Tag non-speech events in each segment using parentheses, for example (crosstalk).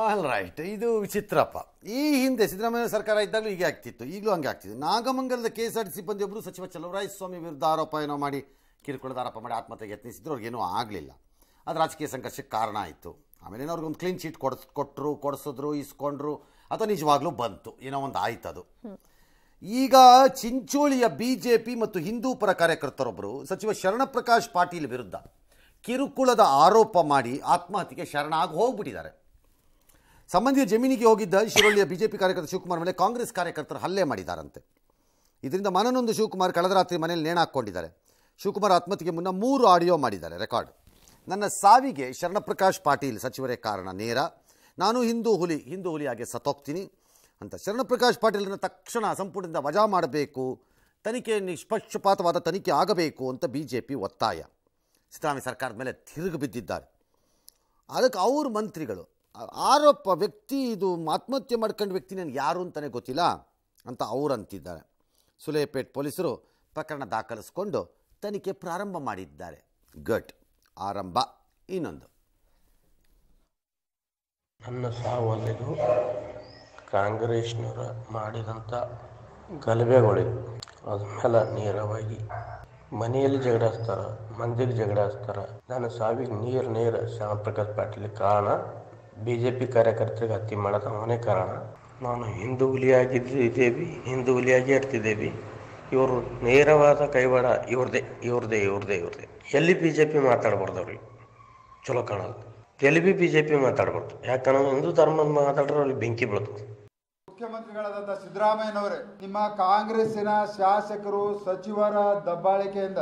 all oh, right ಇದು ವಿಚಿತ್ರಪ್ಪ ಈ ಹಿಂದೆ ಸಿದ್ದರಾಮಯ್ಯ ಸರ್ಕಾರ ಇದ್ದಾಗಲೂ ಹೀಗೆ ಆಗ್ತಿತ್ತು ಈಗಲೂ ಹಂಗೆ ಆಗ್ತಿತ್ತು ನಾಗಮಂಗಲದ ಕೆ ಎಸ್ ಆರ್ ಟಿ ಸಿಬ್ಬಂದಿಯೊಬ್ಬರು ಸಚಿವ ಸ್ವಾಮಿ ವಿರುದ್ಧ ಆರೋಪ ಏನೋ ಮಾಡಿ ಕಿರುಕುಳದ ಆರೋಪ ಮಾಡಿ ಆತ್ಮಹತ್ಯೆಗೆ ಯತ್ನಿಸಿದ್ರು ಅವ್ರಿಗೇನೂ ಆಗಲಿಲ್ಲ ಅದು ರಾಜಕೀಯ ಸಂಘರ್ಷಕ್ಕೆ ಕಾರಣ ಆಯಿತು ಆಮೇಲೆ ಏನೋ ಅವ್ರಿಗೊಂದು ಕ್ಲೀನ್ ಶೀಟ್ ಕೊಡ್ ಕೊಟ್ಟರು ಕೊಡಿಸಿದ್ರು ಇಸ್ಕೊಂಡ್ರು ಅಥವಾ ನಿಜವಾಗ್ಲೂ ಬಂತು ಏನೋ ಒಂದು ಆಯ್ತು ಅದು ಈಗ ಚಿಂಚೋಳಿಯ ಬಿ ಜೆ ಪಿ ಮತ್ತು ಹಿಂದೂ ಪರ ಕಾರ್ಯಕರ್ತರೊಬ್ಬರು ಸಚಿವ ಶರಣಪ್ರಕಾಶ್ ಪಾಟೀಲ್ ವಿರುದ್ಧ ಕಿರುಕುಳದ ಆರೋಪ ಮಾಡಿ ಆತ್ಮಹತ್ಯೆಗೆ ಶರಣಾಗಿ ಹೋಗ್ಬಿಟ್ಟಿದ್ದಾರೆ ಸಂಬಂಧಿಯ ಜಮೀನಿಗೆ ಹೋಗಿದ್ದ ಶಿರೊಳ್ಳಿಯ ಬಿಜೆಪಿ ಕಾರ್ಯಕರ್ತ ಶಿವಕುಮಾರ್ ಮೇಲೆ ಕಾಂಗ್ರೆಸ್ ಕಾರ್ಯಕರ್ತರು ಹಲ್ಲೆ ಮಾಡಿದ್ದಾರಂತೆ ಇದರಿಂದ ಮನನೊಂದು ಶಿವಕುಮಾರ್ ಕಳೆದ ರಾತ್ರಿ ಮನೆಯಲ್ಲಿ ನೇಣಾಕೊಂಡಿದ್ದಾರೆ ಶಿವಕುಮಾರ್ ಆತ್ಮಹತ್ಯೆಗೆ ಮುನ್ನ ಮೂರು ಆಡಿಯೋ ಮಾಡಿದ್ದಾರೆ ರೆಕಾರ್ಡ್ ನನ್ನ ಸಾವಿಗೆ ಶರಣಪ್ರಕಾಶ್ ಪಾಟೀಲ್ ಸಚಿವರೇ ಕಾರಣ ನೇರ ನಾನು ಹಿಂದೂ ಹುಲಿ ಹಿಂದೂ ಹುಲಿಯಾಗಿ ಸತ್ತೋಗ್ತೀನಿ ಅಂತ ಶರಣಪ್ರಕಾಶ್ ಪಾಟೀಲನ್ನು ತಕ್ಷಣ ಸಂಪುಟದಿಂದ ವಜಾ ಮಾಡಬೇಕು ತನಿಖೆ ನಿಷ್ಪಕ್ಷಪಾತವಾದ ತನಿಖೆ ಆಗಬೇಕು ಅಂತ ಬಿ ಜೆ ಪಿ ಒತ್ತಾಯ ಸಿದ್ದರಾಮಯ್ಯ ಸರ್ಕಾರದ ಮೇಲೆ ತಿರುಗಿ ಬಿದ್ದಿದ್ದಾರೆ ಅದಕ್ಕೆ ಅವ್ರ ಮಂತ್ರಿಗಳು ಆರೋಪ ವ್ಯಕ್ತಿ ಇದು ಆತ್ಮಹತ್ಯೆ ಮಾಡ್ಕೊಂಡು ವ್ಯಕ್ತಿ ನನಗೆ ಯಾರು ಅಂತಲೇ ಗೊತ್ತಿಲ್ಲ ಅಂತ ಅವರು ಅಂತಿದ್ದಾರೆ ಸುಲೇಪೇಟ್ ಪೊಲೀಸರು ಪ್ರಕರಣ ದಾಖಲಿಸ್ಕೊಂಡು ತನಿಖೆ ಪ್ರಾರಂಭ ಮಾಡಿದ್ದಾರೆ ಗಟ್ ಆರಂಭ ಇನ್ನೊಂದು ನನ್ನ ಸಾವಲ್ಲಿದು ಕಾಂಗ್ರೆಸ್ನವರ ಮಾಡಿದಂಥ ಗಲಭೆಗಳು ಅದನ್ನೆಲ್ಲ ನೇರವಾಗಿ ಮನೆಯಲ್ಲಿ ಜಗಳ ಮಂದಿಗೆ ಜಗಳ ನನ್ನ ಸಾವಿಗೆ ನೀರು ನೇರ ಶ್ಯಾಮ್ ಪ್ರಕಾಶ್ ಪಾಟೀಲ್ ಕಾರಣ ಬಿ ಜೆ ಪಿ ಕಾರ್ಯಕರ್ತರಿಗೆ ಹತ್ಯೆ ಮಾಡೋದು ಅವನೇ ಕಾರಣ ನಾನು ಹಿಂದೂ ಹುಲಿಯಾಗಿದ್ದೇವಿ ಹಿಂದೂ ಹುಲಿಯಾಗಿ ಇರ್ತಿದ್ದೇವೆ ಇವರು ನೇರವಾದ ಕೈವಾಡ ಇವ್ರದೇ ಇವ್ರದೇ ಇವ್ರದೇ ಇವ್ರದೇ ಎಲ್ಲಿ ಬಿ ಜೆ ಪಿ ಮಾತಾಡ್ಬಾರ್ದು ಅವ್ರಿಗೆ ಚಲೋ ಕಾಣೋದು ಎಲ್ಲಿ ಬಿ ಬಿ ಜೆ ಪಿ ಮಾತಾಡ್ಬಾರ್ದು ಯಾಕಂದ್ರೆ ಹಿಂದೂ ಧರ್ಮದ ಮಾತಾಡ್ರೆ ಅವ್ರಿಗೆ ಬೆಂಕಿ ಬೀಳ್ತದೆ ಮುಖ್ಯಮಂತ್ರಿಗಳಾದಂಥ ಸಿದ್ದರಾಮಯ್ಯನವರೇ ನಿಮ್ಮ ಕಾಂಗ್ರೆಸ್ಸಿನ ಶಾಸಕರು ಸಚಿವರ ದಬ್ಬಾಳಿಕೆಯಿಂದ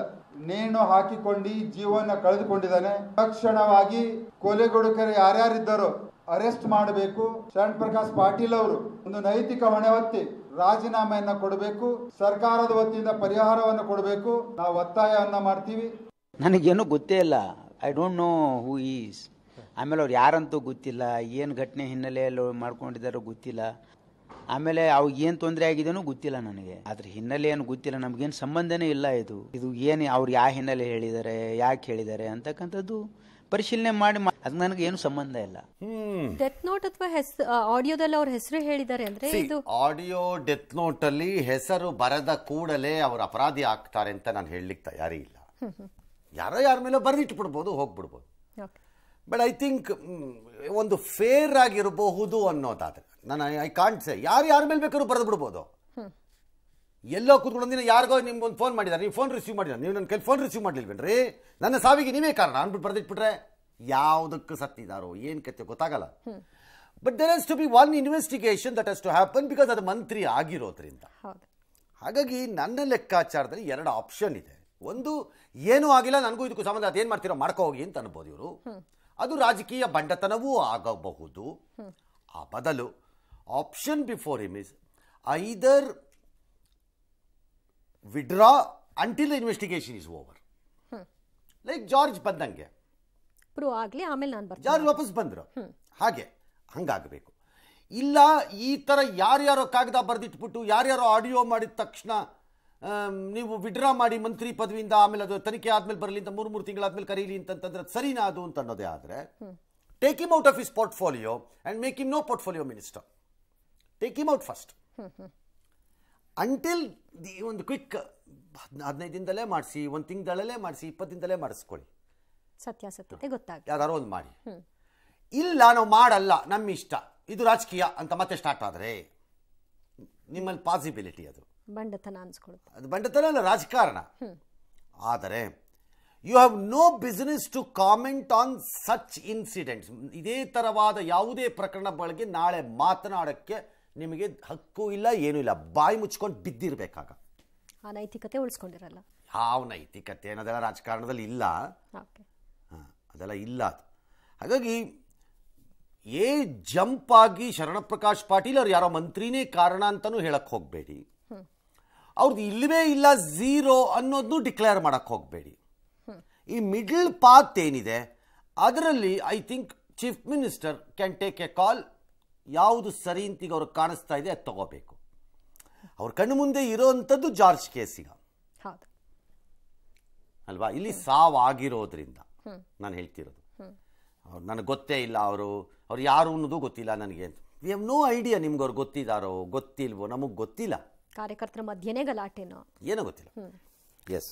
ನೇಣು ಹಾಕಿಕೊಂಡು ಜೀವನ ಕಳೆದುಕೊಂಡಿದ್ದಾನೆ ತಕ್ಷಣವಾಗಿ ಕೊಲೆಗೊಡುಕರು ಯಾರ್ಯಾರಿದ್ದಾರೋ ಅರೆಸ್ಟ್ ಮಾಡಬೇಕು ಶರಣ್ ಪ್ರಕಾಶ್ ಪಾಟೀಲ್ ಅವರು ಒಂದು ನೈತಿಕ ಹೊಣೆ ಹೊತ್ತಿ ರಾಜೀನಾಮೆಯನ್ನ ಕೊಡಬೇಕು ಸರ್ಕಾರದ ವತಿಯಿಂದ ಪರಿಹಾರವನ್ನು ಕೊಡಬೇಕು ನಾವು ಒತ್ತಾಯವನ್ನ ಮಾಡ್ತೀವಿ ನನಗೇನು ಗೊತ್ತೇ ಇಲ್ಲ I don't know who is ಆಮೇಲೆ ಅವ್ರು ಯಾರಂತೂ ಗೊತ್ತಿಲ್ಲ ಏನು ಘಟನೆ ಹಿನ್ನೆಲೆಯಲ್ಲಿ ಮಾಡ್ಕೊಂಡಿದ್ದಾರೋ ಗೊತ್ತಿಲ್ಲ ಆಮೇಲೆ ಅವಾಗ ಏನ್ ತೊಂದರೆ ಆಗಿದೇನೋ ಗೊತ್ತಿಲ್ಲ ನನಗೆ ಅದ್ರ ಹಿನ್ನೆಲೆ ಏನು ಗೊತ್ತಿಲ್ಲ ನಮ್ಗೇನು ಸಂಬಂಧನೇ ಇಲ್ಲ ಇದು ಇದು ಏನು ಅವ್ರು ಯಾವ ಹಿನ್ನೆಲೆ ಹೇಳಿದ್ದಾರೆ ಯಾಕೆ ಹೇಳಿದ್ದಾರೆ ಅಂತಕ್ಕಂಥದ್ದು ಪರಿಶೀಲನೆ ಮಾಡಿ ಅದು ನನಗೆ ಏನು ಸಂಬಂಧ ಇಲ್ಲ ಡೆತ್ ನೋಟ್ ಅಥವಾ ಆಡಿಯೋದಲ್ಲಿ ಅವ್ರ ಹೆಸರು ಹೇಳಿದ್ದಾರೆ ಅಂದ್ರೆ ಇದು ಆಡಿಯೋ ಡೆತ್ ನೋಟ್ ಅಲ್ಲಿ ಹೆಸರು ಬರದ ಕೂಡಲೇ ಅವ್ರ ಅಪರಾಧಿ ಆಗ್ತಾರೆ ಅಂತ ನಾನು ಹೇಳಲಿಕ್ಕೆ ತಯಾರಿ ಇಲ್ಲ (laughs) ಯಾರೋ ಯಾರ ಮೇಲೆ ಬಿಡ್ಬೋದು ಹೋಗ್ಬಿಡ್ಬೋದು ಬಟ್ ಐ ಥಿಂಕ್ ಒಂದು ಫೇರ್ ಆಗಿರಬಹುದು ಅನ್ನೋದಾದ್ರೆ ನಾನು ಐ ಕಾಂಟ್ ಸೇ ಯಾರು ಯಾರ ಮೇಲೆ ಬೇಕಾದ್ರೂ ಬರೆದು ಬಿಡ್ಬೋದು ಎಲ್ಲೋ ಕೂತ್ಕೊಂಡೊಂದಿನ ಯಾರಿಗೋ ನಿಮ್ಗೆ ಒಂದು ಫೋನ್ ಮಾಡಿದ್ದಾರೆ ನೀವು ಫೋನ್ ರಿಸೀವ್ ಮಾಡಿದ್ದಾರೆ ನೀವು ನನ್ನ ಕೈಲಿ ಫೋನ್ ರಿಸೀವ್ ಮಾಡಲಿಲ್ವೇನ್ರಿ ನನ್ನ ಸಾವಿಗೆ ನೀವೇ ಕಾರಣ ಅಂದ್ಬಿಟ್ಟು ಬರೆದಿಟ್ಬಿಟ್ರೆ ಯಾವುದಕ್ಕೆ ಸತ್ತಿದಾರೋ ಏನು ಕತ್ತೆ ಗೊತ್ತಾಗಲ್ಲ but there has to be one investigation that has to happen because ಅದು ಮಂತ್ರಿ ಆಗಿರೋದ್ರಿಂದ ಹಾಗಾಗಿ ನನ್ನ ಲೆಕ್ಕಾಚಾರದಲ್ಲಿ ಎರಡು ಆಪ್ಷನ್ ಇದೆ ಒಂದು ಏನೂ ಆಗಿಲ್ಲ ನನಗೂ ಇದಕ್ಕೂ ಸಂಬಂಧ ಅದೇನು ಮಾಡ್ತೀರೋ ಮಾಡ್ಕೋ ಹೋಗಿ ಅಂತ ಅನ್ಬೋದು ಇವರು ಅದು ರಾಜಕೀಯ ಬಂಡತನವೂ ಆಗಬಹುದು ಆ ಬದಲು option before him is either withdraw until the investigation is over like George ಬಂದಂಗೆ ಪ್ರೂವ್ ಆಗಲಿ ಆಮೇಲೆ ನಾನು ಬರ್ತೀನಿ ಜಾರ್ಜ್ ವಾಪಸ್ ಬಂದರು ಹಾಗೆ ಹಂಗಾಗಬೇಕು ಇಲ್ಲ ಈ ಥರ ಯಾರ್ಯಾರೋ ಕಾಗದ ಬರೆದಿಟ್ಬಿಟ್ಟು ಯಾರ್ಯಾರೋ ಆಡಿಯೋ ಮಾಡಿದ ತಕ್ಷಣ ನೀವು ವಿಡ್ರಾ ಮಾಡಿ ಮಂತ್ರಿ ಪದವಿಯಿಂದ ಆಮೇಲೆ ಅದು ತನಿಖೆ ಆದ್ಮೇಲೆ ಬರಲಿ ಅಂತ ಮೂರು ಮೂರು ತಿಂಗಳಾದ್ಮೇಲೆ ಕರೀಲಿ ಅಂತಂದ್ರೆ ಸರಿನಾ ಅದು ಅಂತ ಅನ್ನೋದೇ ಆದರೆ take him out of his portfolio and make him no portfolio minister take him out first until the ಒಂದು ಕ್ವಿಕ್ ಹದಿನೈದು ದಿನದಲ್ಲೇ ಮಾಡಿಸಿ ಒಂದು ತಿಂಗಳಲ್ಲೇ ಮಾಡಿಸಿ ಇಪ್ಪತ್ತು ದಿನದಲ್ಲೇ ಮಾಡಿಸ್ಕೊಳ್ಳಿ ಸತ್ಯಾಸತ್ಯತೆ ಗೊತ್ತಾಗ ಯಾವ್ದಾರು ಒಂದು ಮಾಡಿ ಇಲ್ಲ ನಾವು ಮಾಡಲ್ಲ ನಮ್ಮ ಇಷ್ಟ ಇದು ರಾಜಕೀಯ ಅಂತ ಮತ್ತೆ ಸ್ಟಾರ್ಟ್ ಆದರೆ ನಿಮ್ಮಲ್ಲಿ ಪಾಸಿಬಿಲಿಟಿ ಅದು ಬಂಡತನ ಅನ್ಸ್ಕೊಳುತ್ತೆ ಅದು ಬಂಡತನ ಅಲ್ಲ ರಾಜಕಾರಣ ಆದರೆ you have no business to comment on such incidents ಇದೇ ಥರವಾದ ಯಾವುದೇ ಪ್ರಕರಣ ಬಳಗೆ ನಾಳೆ ಮಾತನಾಡೋಕ್ಕೆ ನಿಮಗೆ ಹಕ್ಕು ಇಲ್ಲ ಏನೂ ಇಲ್ಲ ಬಾಯಿ ಮುಚ್ಕೊಂಡು ಬಿದ್ದಿರಬೇಕಾಗ ಆ ನೈತಿಕತೆ ಉಳಿಸ್ಕೊಂಡಿರಲ್ಲ ಯಾವ ನೈತಿಕತೆ ಅನ್ನೋದೆಲ್ಲ ರಾಜಕಾರಣದಲ್ಲಿ ಇಲ್ಲ ಹಾಂ ಅದೆಲ್ಲ ಇಲ್ಲ ಅದು ಹಾಗಾಗಿ ಏ ಜಂಪ್ ಆಗಿ ಶರಣಪ್ರಕಾಶ್ ಪಾಟೀಲ್ ಅವ್ರು ಯಾರೋ ಮಂತ್ರಿನೇ ಕಾರಣ ಅಂತಲೂ ಹೇಳಕ್ಕೆ ಹೋಗಬೇಡಿ ಅವ್ರದ್ದು ಇಲ್ಲವೇ ಇಲ್ಲ ಝೀರೋ ಅನ್ನೋದನ್ನು ಡಿಕ್ಲೇರ್ ಮಾಡಕ್ಕೆ ಹೋಗಬೇಡಿ ಈ ಮಿಡ್ಲ್ ಪಾತ್ ಏನಿದೆ ಅದರಲ್ಲಿ I think chief minister can take a call ಯಾವುದು ಸರಿ ಈಗ ಅವ್ರಿಗೆ ಕಾಣಿಸ್ತಾ ಇದೆ ಅದು ತಗೋಬೇಕು ಅವ್ರ ಕಣ್ಣು ಮುಂದೆ ಇರೋವಂಥದ್ದು ಜಾರ್ಜ್ ಕೇಸಿಗ ಅಲ್ವಾ ಇಲ್ಲಿ ಸಾವಾಗಿರೋದ್ರಿಂದ ನಾನು ಹೇಳ್ತಿರೋದು ನನಗೆ ಗೊತ್ತೇ ಇಲ್ಲ ಅವರು ಅವ್ರು ಯಾರು ಅನ್ನೋದು ಗೊತ್ತಿಲ್ಲ ನನಗೆ ವಿ ಹ್ಯಾವ್ ನೋ ಐಡಿಯಾ ನಿಮ್ಗೆ ಅವ್ರು ಗೊತ್ತಿದಾರೋ ಗೊತ್ತಿಲ್ವೋ ನಮಗೆ ಗೊತ್ತಿಲ್ಲ ಕಾರ್ಯಕರ್ತರ ಮಧ್ಯನೇ ಗಲಾಟೆನೋ ಏನೋ ಗೊತ್ತಿಲ್ಲ ಎಸ್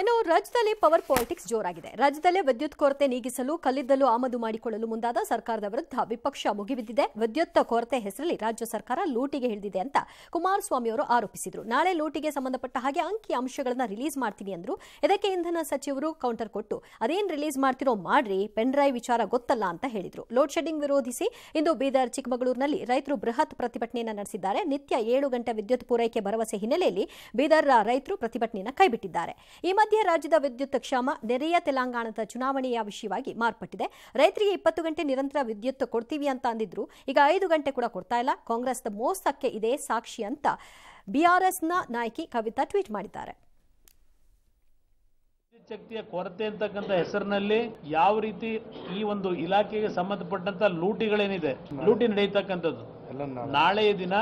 ಇನ್ನು ರಾಜ್ಯದಲ್ಲಿ ಪವರ್ ಪಾಲಿಟಿಕ್ಸ್ ಜೋರಾಗಿದೆ ರಾಜ್ಯದಲ್ಲೇ ವಿದ್ಯುತ್ ಕೊರತೆ ನೀಗಿಸಲು ಕಲ್ಲಿದ್ದಲು ಆಮದು ಮಾಡಿಕೊಳ್ಳಲು ಮುಂದಾದ ಸರ್ಕಾರದ ವಿರುದ್ಧ ವಿಪಕ್ಷ ಮುಗಿಬಿದ್ದಿದೆ ವಿದ್ಯುತ್ ಕೊರತೆ ಹೆಸರಲ್ಲಿ ರಾಜ್ಯ ಸರ್ಕಾರ ಲೂಟಿಗೆ ಹಿಡಿದಿದೆ ಅಂತ ಕುಮಾರಸ್ವಾಮಿ ಅವರು ಆರೋಪಿಸಿದರು ನಾಳೆ ಲೂಟಿಗೆ ಸಂಬಂಧಪಟ್ಟ ಹಾಗೆ ಅಂಕಿ ಅಂಶಗಳನ್ನು ರಿಲೀಸ್ ಮಾಡ್ತೀನಿ ಅಂದ್ರು ಇದಕ್ಕೆ ಇಂಧನ ಸಚಿವರು ಕೌಂಟರ್ ಕೊಟ್ಟು ಅದೇನು ರಿಲೀಸ್ ಮಾಡ್ತಿರೋ ಮಾಡ್ರಿ ಪೆನ್ಡ್ರೈವ್ ವಿಚಾರ ಗೊತ್ತಲ್ಲ ಅಂತ ಹೇಳಿದರು ಲೋಡ್ ಶೆಡ್ಡಿಂಗ್ ವಿರೋಧಿಸಿ ಇಂದು ಬೀದರ್ ಚಿಕ್ಕಮಗಳೂರಿನಲ್ಲಿ ರೈತರು ಬೃಹತ್ ಪ್ರತಿಭಟನೆಯನ್ನು ನಡೆಸಿದ್ದಾರೆ ನಿತ್ಯ ಏಳು ಗಂಟೆ ವಿದ್ಯುತ್ ಪೂರೈಕೆ ಭರವಸೆ ಹಿನ್ನೆಲೆಯಲ್ಲಿ ಬೀದರ್ ರೈತರು ಪ್ರತಿಭಟನೆಯನ್ನು ಕೈಬಿಟ್ಟಿದ್ದಾರೆ ಈ ಮಧ್ಯ ರಾಜ್ಯದ ವಿದ್ಯುತ್ ಕ್ಷಾಮ ನೆರೆಯ ತೆಲಂಗಾಣದ ಚುನಾವಣೆಯ ವಿಷಯವಾಗಿ ಮಾರ್ಪಟ್ಟಿದೆ ರೈತರಿಗೆ ಇಪ್ಪತ್ತು ಗಂಟೆ ನಿರಂತರ ವಿದ್ಯುತ್ ಕೊಡ್ತೀವಿ ಅಂತ ಅಂದಿದ್ರು ಈಗ ಐದು ಗಂಟೆ ಕೂಡ ಕೊಡ್ತಾ ಇಲ್ಲ ಕಾಂಗ್ರೆಸ್ ಮೋಸಕ್ಕೆ ಇದೇ ಸಾಕ್ಷಿ ಅಂತ ಬಿಆರ್ಎಸ್ನ ನಾಯಕಿ ಕವಿತಾ ಟ್ವೀಟ್ ಮಾಡಿದ್ದಾರೆ ಶಕ್ತಿಯ ಕೊರತೆ ಅಂತಕ್ಕಂಥ ಹೆಸರಿನಲ್ಲಿ ಯಾವ ರೀತಿ ಈ ಒಂದು ಇಲಾಖೆಗೆ ಸಂಬಂಧಪಟ್ಟಂತ ಲೂಟಿಗಳೇನಿದೆ ಲೂಟಿ ನಡೆಯತಕ್ಕಂಥದ್ದು ನಾಳೆಯ ದಿನ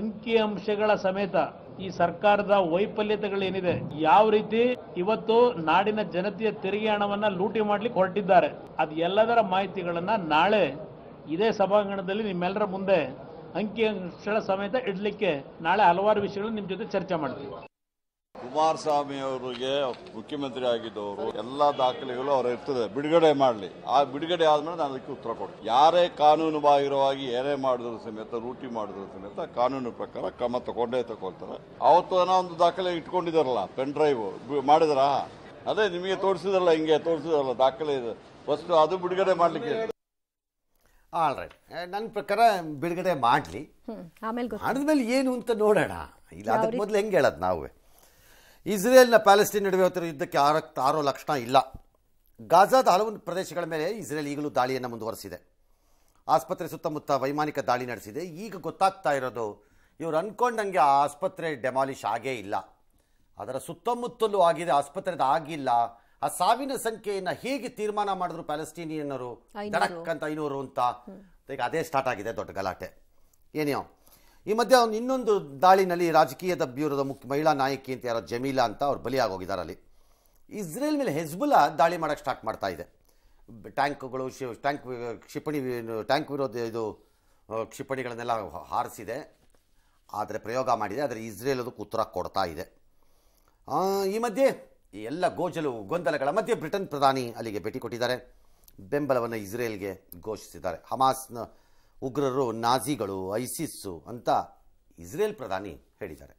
ಅಂಕಿ ಅಂಶಗಳ ಸಮೇತ ಈ ಸರ್ಕಾರದ ವೈಫಲ್ಯತೆಗಳೇನಿದೆ ಯಾವ ರೀತಿ ಇವತ್ತು ನಾಡಿನ ಜನತೆಯ ತೆರಿಗೆ ಹಣವನ್ನ ಲೂಟಿ ಮಾಡ್ಲಿಕ್ಕೆ ಹೊರಟಿದ್ದಾರೆ ಅದು ಎಲ್ಲದರ ಮಾಹಿತಿಗಳನ್ನ ನಾಳೆ ಇದೇ ಸಭಾಂಗಣದಲ್ಲಿ ನಿಮ್ಮೆಲ್ಲರ ಮುಂದೆ ಅಂಕಿ ಅಂಶಗಳ ಸಮೇತ ಇಡಲಿಕ್ಕೆ ನಾಳೆ ಹಲವಾರು ವಿಷಯಗಳು ನಿಮ್ಮ ಜೊತೆ ಚರ್ಚೆ ಮಾಡ್ತೀವಿ ಕುಮಾರಸ್ವಾಮಿ ಅವರಿಗೆ ಮುಖ್ಯಮಂತ್ರಿ ಆಗಿದ್ದವರು ಎಲ್ಲಾ ದಾಖಲೆಗಳು ಅವ್ರ ಇರ್ತದೆ ಬಿಡುಗಡೆ ಮಾಡಲಿ ಆ ಬಿಡುಗಡೆ ಆದ್ಮೇಲೆ ನಾನು ಅದಕ್ಕೆ ಉತ್ತರ ಕೊಡ್ತೀನಿ ಯಾರೇ ಕಾನೂನು ಬಾಹಿರವಾಗಿ ಏನೇ ಮಾಡಿದ್ರು ಸಮೇತ ರೂಟಿ ಮಾಡಿದ್ರು ಸಮೇತ ಕಾನೂನು ಪ್ರಕಾರ ಕ್ರಮ ತಗೊಂಡೇ ತಗೊಳ್ತಾರೆ ಅವತ್ತು ಒಂದು ದಾಖಲೆ ಇಟ್ಕೊಂಡಿದಾರಲ್ಲ ಪೆನ್ ಡ್ರೈವ್ ಮಾಡಿದ್ರ ಅದೇ ನಿಮಗೆ ತೋರಿಸಿದ್ರಲ್ಲ ಹಿಂಗೆ ತೋರಿಸಿದ್ರಲ್ಲ ದಾಖಲೆ ಇದೆ ಫಸ್ಟ್ ಅದು ಬಿಡುಗಡೆ ಮಾಡ್ಲಿಕ್ಕೆ ಆಲ್ ನನ್ನ ಪ್ರಕಾರ ಬಿಡುಗಡೆ ಮಾಡಲಿ ಆಮೇಲೆ ಏನು ಅಂತ ನೋಡೋಣ ಇಲ್ಲ ಅದಕ್ಕೆ ಮೊದಲು ಹೆಂಗೆ ಹೇಳೋದು ನಾವೇ ಇಸ್ರೇಲ್ನ ಪ್ಯಾಲೆಸ್ಟೀನ್ ನಡುವೆ ಹೊತ್ತಿರೋ ಯುದ್ಧಕ್ಕೆ ಆರ ಆರೋ ಲಕ್ಷಣ ಇಲ್ಲ ಗಾಜಾದ ಹಲವು ಪ್ರದೇಶಗಳ ಮೇಲೆ ಇಸ್ರೇಲ್ ಈಗಲೂ ದಾಳಿಯನ್ನು ಮುಂದುವರೆಸಿದೆ ಆಸ್ಪತ್ರೆ ಸುತ್ತಮುತ್ತ ವೈಮಾನಿಕ ದಾಳಿ ನಡೆಸಿದೆ ಈಗ ಗೊತ್ತಾಗ್ತಾ ಇರೋದು ಇವರು ಅಂದ್ಕೊಂಡಂಗೆ ಆ ಆಸ್ಪತ್ರೆ ಡೆಮಾಲಿಷ್ ಆಗೇ ಇಲ್ಲ ಅದರ ಸುತ್ತಮುತ್ತಲೂ ಆಗಿದೆ ಆಸ್ಪತ್ರೆದ ಆಗಿಲ್ಲ ಆ ಸಾವಿನ ಸಂಖ್ಯೆಯನ್ನು ಹೇಗೆ ತೀರ್ಮಾನ ಮಾಡಿದ್ರು ಪ್ಯಾಲೆಸ್ಟೀನಿಯನ್ನರು ಅಂತ ಐನೂರು ಅಂತ ಈಗ ಅದೇ ಸ್ಟಾರ್ಟ್ ಆಗಿದೆ ದೊಡ್ಡ ಗಲಾಟೆ ಏನೇ ಈ ಮಧ್ಯೆ ಅವನು ಇನ್ನೊಂದು ದಾಳಿನಲ್ಲಿ ರಾಜಕೀಯದ ಬ್ಯೂರೋದ ಮುಖ್ಯ ಮಹಿಳಾ ನಾಯಕಿ ಅಂತ ಯಾರೋ ಜಮೀಲಾ ಅಂತ ಅವ್ರು ಬಲಿಯಾಗೋಗಿದ್ದಾರೆ ಅಲ್ಲಿ ಇಸ್ರೇಲ್ ಮೇಲೆ ಹೆಜ್ಬುಲಾ ದಾಳಿ ಮಾಡೋಕ್ಕೆ ಸ್ಟಾರ್ಟ್ ಮಾಡ್ತಾ ಇದೆ ಟ್ಯಾಂಕ್ಗಳು ಶಿ ಟ್ಯಾಂಕ್ ಕ್ಷಿಪಣಿ ಟ್ಯಾಂಕ್ ವಿರೋಧ ಇದು ಕ್ಷಿಪಣಿಗಳನ್ನೆಲ್ಲ ಹಾರಿಸಿದೆ ಆದರೆ ಪ್ರಯೋಗ ಮಾಡಿದೆ ಆದರೆ ಇಸ್ರೇಲ್ ಅದಕ್ಕೆ ಉತ್ತರ ಕೊಡ್ತಾ ಇದೆ ಈ ಮಧ್ಯೆ ಎಲ್ಲ ಗೋಜಲು ಗೊಂದಲಗಳ ಮಧ್ಯೆ ಬ್ರಿಟನ್ ಪ್ರಧಾನಿ ಅಲ್ಲಿಗೆ ಭೇಟಿ ಕೊಟ್ಟಿದ್ದಾರೆ ಬೆಂಬಲವನ್ನು ಇಸ್ರೇಲ್ಗೆ ಘೋಷಿಸಿದ್ದಾರೆ ಹಮಾಸ್ನ ಉಗ್ರರು ನಾಜಿಗಳು ಐಸಿಸ್ಸು ಅಂತ ಇಸ್ರೇಲ್ ಪ್ರಧಾನಿ ಹೇಳಿದ್ದಾರೆ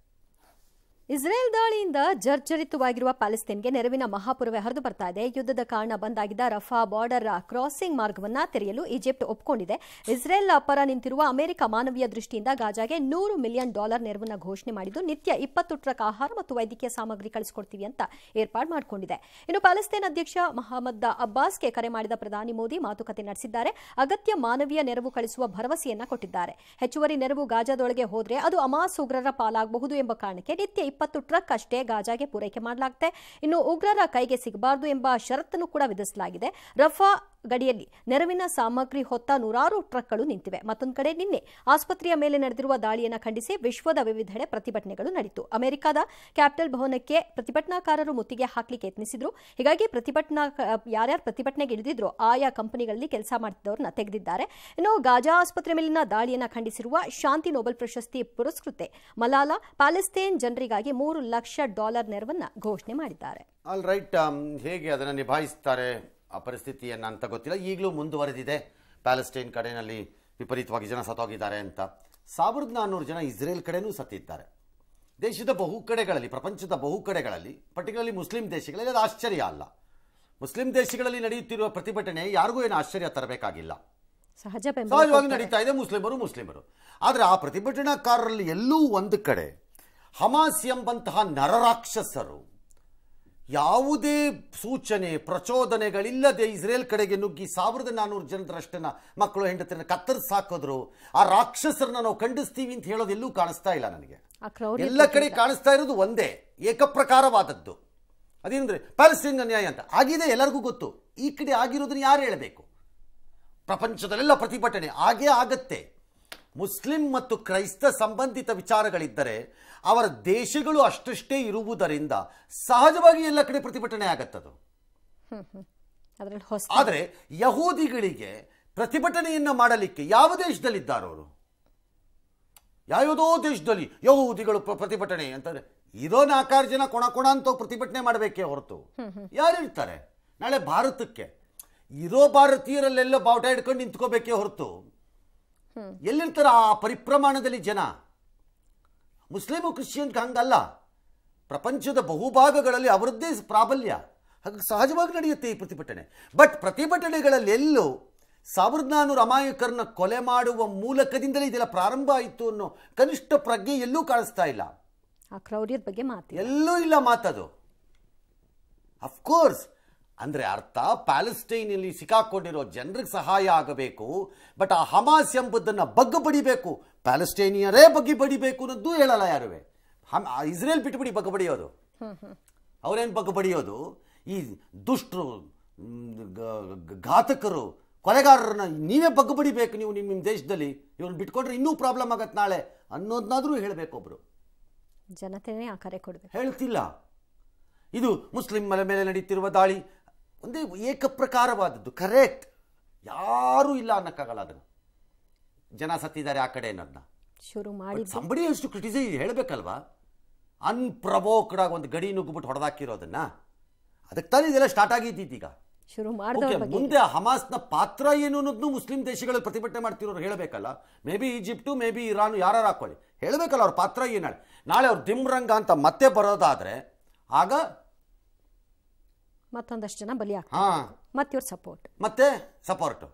ಇಸ್ರೇಲ್ ದಾಳಿಯಿಂದ ಜರ್ಜರಿತವಾಗಿರುವ ಪ್ಯಾಲೆಸ್ತೀನ್ಗೆ ನೆರವಿನ ಮಹಾಪುರವೇ ಹರಿದು ಬರ್ತಾ ಇದೆ ಯುದ್ಧದ ಕಾರಣ ಬಂದಾಗಿದ್ದ ರಫಾ ಬಾರ್ಡರ್ ಕ್ರಾಸಿಂಗ್ ಮಾರ್ಗವನ್ನ ತೆರೆಯಲು ಈಜಿಪ್ಟ್ ಒಪ್ಪಿಕೊಂಡಿದೆ ಇಸ್ರೇಲ್ ಪರ ನಿಂತಿರುವ ಅಮೆರಿಕ ಮಾನವೀಯ ದೃಷ್ಟಿಯಿಂದ ಗಾಜಾಗೆ ನೂರು ಮಿಲಿಯನ್ ಡಾಲರ್ ನೆರವನ್ನ ಘೋಷಣೆ ಮಾಡಿದ್ದು ನಿತ್ಯ ಇಪ್ಪತ್ತು ಟ್ರಕ್ ಆಹಾರ ಮತ್ತು ವೈದ್ಯಕೀಯ ಸಾಮಗ್ರಿ ಕಳಿಸಿಕೊಡ್ತೀವಿ ಅಂತ ಏರ್ಪಾಡು ಮಾಡಿಕೊಂಡಿದೆ ಇನ್ನು ಪ್ಯಾಲೆಸ್ತೀನ್ ಅಧ್ಯಕ್ಷ ಮಹಮ್ಮದ್ ಅಬ್ಬಾಸ್ಗೆ ಕರೆ ಮಾಡಿದ ಪ್ರಧಾನಿ ಮೋದಿ ಮಾತುಕತೆ ನಡೆಸಿದ್ದಾರೆ ಅಗತ್ಯ ಮಾನವೀಯ ನೆರವು ಕಳಿಸುವ ಭರವಸೆಯನ್ನ ಕೊಟ್ಟಿದ್ದಾರೆ ಹೆಚ್ಚುವರಿ ನೆರವು ಗಾಜಾದೊಳಗೆ ಹೋದರೆ ಅದು ಅಮಾಸ್ ಉಗ್ರರ ಪಾಲಾಗಬಹುದು ಎಂಬ ಕಾರಣಕ್ಕೆ ನಿತ್ಯ ಇಪ್ಪತ್ತು ಟ್ರಕ್ ಅಷ್ಟೇ ಗಾಜಾಗೆ ಪೂರೈಕೆ ಮಾಡಲಾಗುತ್ತೆ ಇನ್ನು ಉಗ್ರರ ಕೈಗೆ ಸಿಗಬಾರದು ಎಂಬ ಷರತ್ತನ್ನು ಕೂಡ ವಿಧಿಸಲಾಗಿದೆ ರಫಾ ಗಡಿಯಲ್ಲಿ ನೆರವಿನ ಸಾಮಗ್ರಿ ಹೊತ್ತ ನೂರಾರು ಟ್ರಕ್ಗಳು ನಿಂತಿವೆ ಮತ್ತೊಂದು ಕಡೆ ನಿನ್ನೆ ಆಸ್ಪತ್ರೆಯ ಮೇಲೆ ನಡೆದಿರುವ ದಾಳಿಯನ್ನು ಖಂಡಿಸಿ ವಿಶ್ವದ ವಿವಿಧೆಡೆ ಪ್ರತಿಭಟನೆಗಳು ನಡೆಯಿತು ಅಮೆರಿಕದ ಕ್ಯಾಪಿಟಲ್ ಭವನಕ್ಕೆ ಪ್ರತಿಭಟನಾಕಾರರು ಮುತ್ತಿಗೆ ಹಾಕಲಿಕ್ಕೆ ಯತ್ನಿಸಿದ್ರು ಹೀಗಾಗಿ ಪ್ರತಿಭಟನಾ ಯಾರ್ಯಾರು ಪ್ರತಿಭಟನೆಗೆ ಇಳಿದಿದ್ರು ಆಯಾ ಕಂಪನಿಗಳಲ್ಲಿ ಕೆಲಸ ಮಾಡ್ತಿದ್ದವರನ್ನ ತೆಗೆದಿದ್ದಾರೆ ಇನ್ನು ಗಾಜಾ ಆಸ್ಪತ್ರೆ ಮೇಲಿನ ದಾಳಿಯನ್ನು ಖಂಡಿಸಿರುವ ಶಾಂತಿ ನೊಬೆಲ್ ಪ್ರಶಸ್ತಿ ಪುರಸ್ಕೃತೆ ಮಲಾಲಾ ಪ್ಯಾಲೆಸ್ತೇನ್ ಜನರಿಗಾಗಿ ಮೂರು ಲಕ್ಷ ಡಾಲರ್ ನೆರವನ್ನ ಘೋಷಣೆ ಮಾಡಿದ್ದಾರೆ ಆಲ್ ರೈಟ್ um, ಹೇಗೆ ಅದನ್ನು ನಿಭಾಯಿಸ್ತಾರೆ ಆ ಪರಿಸ್ಥಿತಿಯನ್ನು ಅಂತ ಗೊತ್ತಿಲ್ಲ ಈಗಲೂ ಮುಂದುವರೆದಿದೆ ಪ್ಯಾಲೆಸ್ಟೈನ್ ಕಡೆಯಲ್ಲಿ ವಿಪರೀತವಾಗಿ ಜನ ಸತ್ತೋಗಿದ್ದಾರೆ ಅಂತ ಸಾವಿರದ ನಾನ್ನೂರು ಜನ ಇಸ್ರೇಲ್ ಕಡೆನೂ ಸತ್ತಿದ್ದಾರೆ ದೇಶದ ಬಹು ಕಡೆಗಳಲ್ಲಿ ಪ್ರಪಂಚದ ಬಹು ಕಡೆಗಳಲ್ಲಿ ಪರ್ಟಿಕ್ಯುಲರ್ಲಿ ಮುಸ್ಲಿಂ ದೇಶಗಳಲ್ಲಿ ಅದು ಆಶ್ಚರ್ಯ ಅಲ್ಲ ಮುಸ್ಲಿಂ ದೇಶಗಳಲ್ಲಿ ನಡೆಯುತ್ತಿರುವ ಪ್ರತಿಭಟನೆ ಯಾರಿಗೂ ಏನು ಆಶ್ಚರ್ಯ ತರಬೇಕಾಗಿಲ್ಲ ಸಹಜವಾಗಿ ನಡೀತಾ ಇದೆ ಮುಸ್ಲಿಮರು ಮುಸ್ಲಿಮರು ಆದರೆ ಆ ಪ್ರತಿಭಟನಾಕಾರರಲ್ಲಿ ಎಲ್ಲೂ ಒಂದು ಕಡೆ ಹಮಾಸ್ ಎಂಬಂತಹ ನರರಾಕ್ಷಸರು ಯಾವುದೇ ಸೂಚನೆ ಪ್ರಚೋದನೆಗಳಿಲ್ಲದೆ ಇಸ್ರೇಲ್ ಕಡೆಗೆ ನುಗ್ಗಿ ಸಾವಿರದ ನಾನ್ನೂರು ಜನರಷ್ಟನ್ನು ಮಕ್ಕಳು ಹೆಂಡತಿಯನ್ನು ಕತ್ತರಿಸಿ ಹಾಕಿದ್ರು ಆ ರಾಕ್ಷಸರನ್ನ ನಾವು ಖಂಡಿಸ್ತೀವಿ ಅಂತ ಹೇಳೋದು ಎಲ್ಲೂ ಕಾಣಿಸ್ತಾ ಇಲ್ಲ ನನಗೆ ಎಲ್ಲ ಕಡೆ ಕಾಣಿಸ್ತಾ ಇರೋದು ಒಂದೇ ಏಕಪ್ರಕಾರವಾದದ್ದು ಅದೇನಂದ್ರೆ ಪ್ಯಾಲೆಸ್ಟೈನ್ ನ್ಯಾಯ ಅಂತ ಆಗಿದೆ ಎಲ್ಲರಿಗೂ ಗೊತ್ತು ಈ ಕಡೆ ಆಗಿರೋದನ್ನ ಯಾರು ಹೇಳಬೇಕು ಪ್ರಪಂಚದಲ್ಲೆಲ್ಲ ಪ್ರತಿಭಟನೆ ಆಗೇ ಆಗತ್ತೆ ಮುಸ್ಲಿಂ ಮತ್ತು ಕ್ರೈಸ್ತ ಸಂಬಂಧಿತ ವಿಚಾರಗಳಿದ್ದರೆ ಅವರ ದೇಶಗಳು ಅಷ್ಟಷ್ಟೇ ಇರುವುದರಿಂದ ಸಹಜವಾಗಿ ಎಲ್ಲ ಕಡೆ ಪ್ರತಿಭಟನೆ ಆಗತ್ತದು ಆದರೆ ಯಹೂದಿಗಳಿಗೆ ಪ್ರತಿಭಟನೆಯನ್ನು ಮಾಡಲಿಕ್ಕೆ ಯಾವ ದೇಶದಲ್ಲಿದ್ದಾರೋ ಅವರು ಯಾವುದೋ ದೇಶದಲ್ಲಿ ಯಹೂದಿಗಳು ಪ್ರತಿಭಟನೆ ಅಂತಂದ್ರೆ ಇರೋ ನಾಲ್ಕಾರು ಜನ ಕೊಣ ಕೊಣ ಅಂತ ಪ್ರತಿಭಟನೆ ಮಾಡಬೇಕೇ ಹೊರತು ಯಾರಿರ್ತಾರೆ ನಾಳೆ ಭಾರತಕ್ಕೆ ಇರೋ ಭಾರತೀಯರಲ್ಲೆಲ್ಲ ಬಾವುಟ ಹಿಡ್ಕೊಂಡು ನಿಂತ್ಕೋಬೇಕೇ ಹೊರತು ಎಲ್ಲಿರ್ತಾರ ಆ ಪರಿಪ್ರಮಾಣದಲ್ಲಿ ಜನ ಮುಸ್ಲಿಮು ಕ್ರಿಶ್ಚಿಯನ್ ಹಂಗಲ್ಲ ಪ್ರಪಂಚದ ಬಹುಭಾಗಗಳಲ್ಲಿ ಅವರದ್ದೇ ಪ್ರಾಬಲ್ಯ ಹಾಗೆ ಸಹಜವಾಗಿ ನಡೆಯುತ್ತೆ ಈ ಪ್ರತಿಭಟನೆ ಬಟ್ ಪ್ರತಿಭಟನೆಗಳಲ್ಲಿ ಎಲ್ಲೂ ಸಾವಿರದ ನಾನ್ನೂರು ಅಮಾಯಕರನ್ನ ಕೊಲೆ ಮಾಡುವ ಮೂಲಕದಿಂದಲೇ ಇದೆಲ್ಲ ಪ್ರಾರಂಭ ಆಯಿತು ಅನ್ನೋ ಕನಿಷ್ಠ ಪ್ರಜ್ಞೆ ಎಲ್ಲೂ ಕಾಣಿಸ್ತಾ ಇಲ್ಲ ಆ ಕ್ರೌರ್ಯದ ಬಗ್ಗೆ ಮಾತು ಎಲ್ಲೂ ಇಲ್ಲ ಮಾತದು ಅಫ್ಕೋರ್ಸ್ ಅಂದರೆ ಅರ್ಥ ಪ್ಯಾಲೆಸ್ಟೈನಲ್ಲಿ ಸಿಕ್ಕಾಕೊಂಡಿರೋ ಜನರಿಗೆ ಸಹಾಯ ಆಗಬೇಕು ಬಟ್ ಆ ಹಮಾಸ್ ಎಂಬುದನ್ನು ಬಗ್ಗ ಬಡಿಬೇಕು ಪ್ಯಾಲೆಸ್ಟೈನಿಯರೇ ಬಗ್ಗಿ ಬಡಿಬೇಕು ಅನ್ನೋದು ಹೇಳಲ್ಲ ಯಾರುವೆ ಹಮ್ ಇಸ್ರೇಲ್ ಬಿಟ್ಬಿಡಿ ಬಗ್ಗ ಬಡಿಯೋದು ಅವರೇನು ಬಗ್ಗ ಬಡಿಯೋದು ಈ ದುಷ್ಟರು ಘಾತಕರು ಕೊಲೆಗಾರರನ್ನ ನೀವೇ ಬಗ್ಗ ಬಡಿಬೇಕು ನೀವು ನಿಮ್ಮ ನಿಮ್ಮ ದೇಶದಲ್ಲಿ ಇವ್ರನ್ನ ಬಿಟ್ಕೊಂಡ್ರೆ ಇನ್ನೂ ಪ್ರಾಬ್ಲಮ್ ಆಗತ್ತೆ ನಾಳೆ ಅನ್ನೋದನ್ನಾದರೂ ಹೇಳಬೇಕೊಬ್ರು ಜನತೆನೇ ಆ ಕರೆ ಕೊಡಬೇಕು ಹೇಳ್ತಿಲ್ಲ ಇದು ಮುಸ್ಲಿಂ ಮಲೆ ಮೇಲೆ ನಡೀತಿರುವ ದಾಳಿ ಒಂದೇ ಏಕಪ್ರಕಾರವಾದದ್ದು ಕರೆಕ್ಟ್ ಯಾರೂ ಇಲ್ಲ ಅನ್ನೋಕ್ಕಾಗಲ್ಲ ಅದನ್ನು ಜನ ಸತ್ತಿದ್ದಾರೆ ಆ ಕಡೆ ಅನ್ನೋದನ್ನ ಶುರು ಮಾಡಿ ಸಂಬಡಿ ಅಷ್ಟು ಕ್ರಿಟಿಸೈಸ್ ಹೇಳಬೇಕಲ್ವಾ ಅನ್ಪ್ರವೋಕ್ಡ್ ಆಗಿ ಒಂದು ಗಡಿ ನುಗ್ಗಿಬಿಟ್ಟು ಹೊಡೆದಾಕಿರೋದನ್ನ ಅದಕ್ಕೆ ತಾನೇ ಇದೆಲ್ಲ ಸ್ಟಾರ್ಟ್ ಆಗಿದ್ದೀತಿ ಈಗ ಶುರು ಮುಂದೆ ಹಮಾಸ್ನ ಪಾತ್ರ ಏನು ಅನ್ನೋದನ್ನು ಮುಸ್ಲಿಂ ದೇಶಗಳಲ್ಲಿ ಪ್ರತಿಭಟನೆ ಮಾಡ್ತಿರೋರು ಹೇಳಬೇಕಲ್ಲ maybe Egypt maybe Iran ಯಾರು ಹಾಕೊಳ್ಳಿ ಹೇಳಬೇಕಲ್ಲ ಅವ್ರ ಪಾತ್ರ ಏನು ನಾಳೆ ಅವ್ರು ದಿಮ್ರಂಗ ಅಂತ ಮತ್ತೆ ಬರೋದಾದರೆ ಆಗ ಮತ್ತೊಂದಷ್ಟು ಜನ ಬಲಿ ಮತ್ತೆ ಇವ್ರ ಸಪೋರ್ಟ್ ಮತ್ತೆ ಸಪೋರ್ಟ್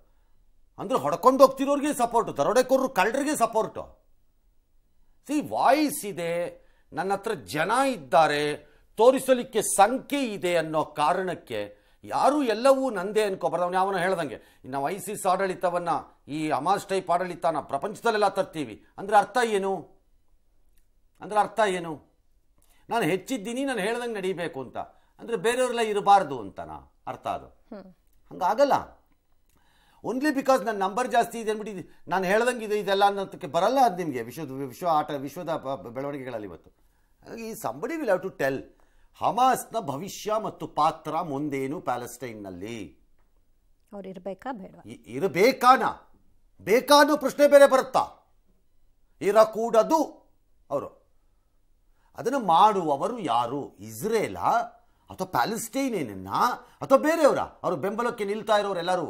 ಅಂದ್ರೆ ಹೊಡ್ಕೊಂಡು ಹೋಗ್ತಿರೋರಿಗೆ ಸಪೋರ್ಟ್ ದರೋಡೆಕೋರರು ಕಳ್ಳರಿಗೆ ಸಪೋರ್ಟ್ ಸಿ ವಾಯ್ಸ್ ಇದೆ ನನ್ನ ಹತ್ರ ಜನ ಇದ್ದಾರೆ ತೋರಿಸಲಿಕ್ಕೆ ಸಂಖ್ಯೆ ಇದೆ ಅನ್ನೋ ಕಾರಣಕ್ಕೆ ಯಾರು ಎಲ್ಲವೂ ನಂದೇ ಅನ್ಕೋಬಾರ್ದು ಅವನು ಯಾವನೋ ಹೇಳ್ದಂಗೆ ನಾವು ಐಸಿಸ್ ಆಡಳಿತವನ್ನ ಈ ಅಮಾಸ್ ಟೈಪ್ ಆಡಳಿತನ ಪ್ರಪಂಚದಲ್ಲೆಲ್ಲ ತರ್ತೀವಿ ಅಂದ್ರೆ ಅರ್ಥ ಏನು ಅಂದ್ರೆ ಅರ್ಥ ಏನು ನಾನು ಹೆಚ್ಚಿದ್ದೀನಿ ನಾನು ಹೇಳ್ದಂಗೆ ನಡೀಬೇಕು ಅಂತ ಅಂದರೆ ಬೇರೆಯವರೆಲ್ಲ ಇರಬಾರ್ದು ಅಂತನಾ ಅರ್ಥ ಅದು ಹಂಗಾಗಲ್ಲ ಓನ್ಲಿ ಬಿಕಾಸ್ ನನ್ನ ನಂಬರ್ ಜಾಸ್ತಿ ಇದೆ ಅಂದ್ಬಿಟ್ಟು ನಾನು ಹೇಳ್ದಂಗೆ ಇದು ಇದೆಲ್ಲ ಅನ್ನೋದಕ್ಕೆ ಬರಲ್ಲ ಅದು ನಿಮಗೆ ವಿಶ್ವದ ವಿಶ್ವ ಆಟ ವಿಶ್ವದ ಬೆಳವಣಿಗೆಗಳಲ್ಲಿ ಇವತ್ತು ಹಾಗಾಗಿ somebody will have to tell ಹಮಾಸ್ನ ಭವಿಷ್ಯ ಮತ್ತು ಪಾತ್ರ ಮುಂದೇನು ಪ್ಯಾಲೆಸ್ಟೈನ್ನಲ್ಲಿ ಅವ್ರು ಇರಬೇಕಾ ಬೇಡ ಇರಬೇಕಾನ ಬೇಕಾ ಪ್ರಶ್ನೆ ಬೇರೆ ಬರುತ್ತಾ ಇರಕೂಡದು ಅವರು ಅದನ್ನು ಮಾಡುವವರು ಯಾರು ಇಸ್ರೇಲಾ ಅಥವಾ ಪ್ಯಾಲೆಸ್ಟೈನೇನ ಅಥವಾ ಬೇರೆಯವರ ಅವರು ಬೆಂಬಲಕ್ಕೆ ನಿಲ್ತಾ ಇರೋರೆಲ್ಲರೂ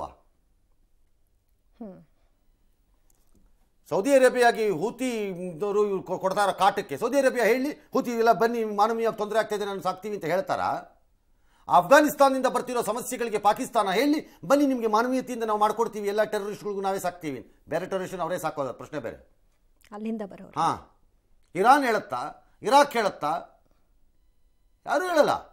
ಸೌದಿ ಅರೇಬಿಯಾಗಿ ಹೂತಿದವರು ಕೊಡ್ತಾರ ಕಾಟಕ್ಕೆ ಸೌದಿ ಅರೇಬಿಯಾ ಹೇಳಿ ಹೂತಿ ಇಲ್ಲ ಬನ್ನಿ ಮಾನವೀಯ ತೊಂದರೆ ಆಗ್ತಾಯಿದೆ ನಾನು ಸಾಕ್ತೀವಿ ಅಂತ ಹೇಳ್ತಾರಾ ಅಫ್ಘಾನಿಸ್ತಾನದಿಂದ ಬರ್ತಿರೋ ಸಮಸ್ಯೆಗಳಿಗೆ ಪಾಕಿಸ್ತಾನ ಹೇಳಿ ಬನ್ನಿ ನಿಮಗೆ ಮಾನವೀಯತೆಯಿಂದ ನಾವು ಮಾಡ್ಕೊಡ್ತೀವಿ ಎಲ್ಲ ಟೆರರಿಸ್ಟ್ಗಳಿಗೂ ನಾವೇ ಸಾಕ್ತೀವಿ ಬೇರೆ ಟೆರರಿಸ್ಟ್ ಅವರೇ ಸಾಕೋದ ಪ್ರಶ್ನೆ ಬೇರೆ ಅಲ್ಲಿಂದ ಬರೋ ಹಾಂ ಇರಾನ್ ಹೇಳುತ್ತಾ ಇರಾಕ್ ಹೇಳುತ್ತಾ ಯಾರೂ ಹೇಳಲ್ಲ